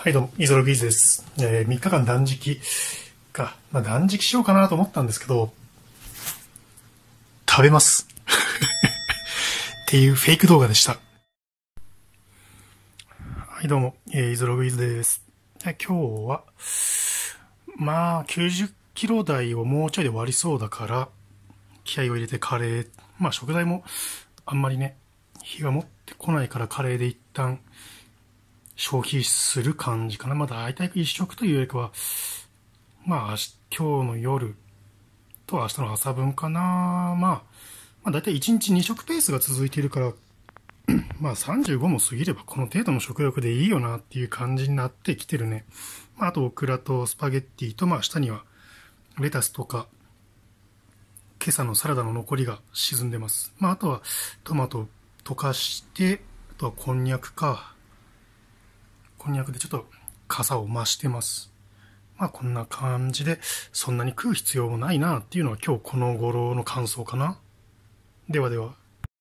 はい、どうも、イゾログーズです。えー、3日間断食か、まあ、断食しようかなと思ったんですけど、食べます。っていうフェイク動画でした。はい、どうも、えー、イゾログーズです。今日は、まあ、90キロ台をもうちょいで割りそうだから、気合を入れてカレー、まあ食材もあんまりね、火が持ってこないからカレーで一旦消費する感じかな。まだ大体一食というよりかは、まあ、今日の夜と明日の朝分かな。まあ、まあ大体1日2食ペースが続いているから、まあ35も過ぎればこの程度の食欲でいいよなっていう感じになってきてるね。まあ、あとオクラとスパゲッティと、まあ下にはレタスとか、今朝のサラダの残りが沈んでます。まあ、あとはトマト溶かして、あとはこんにゃくか。こんにゃくでちょっと傘を増してます。まあこんな感じで、そんなに食う必要もないなっていうのは今日この頃の感想かな。ではでは。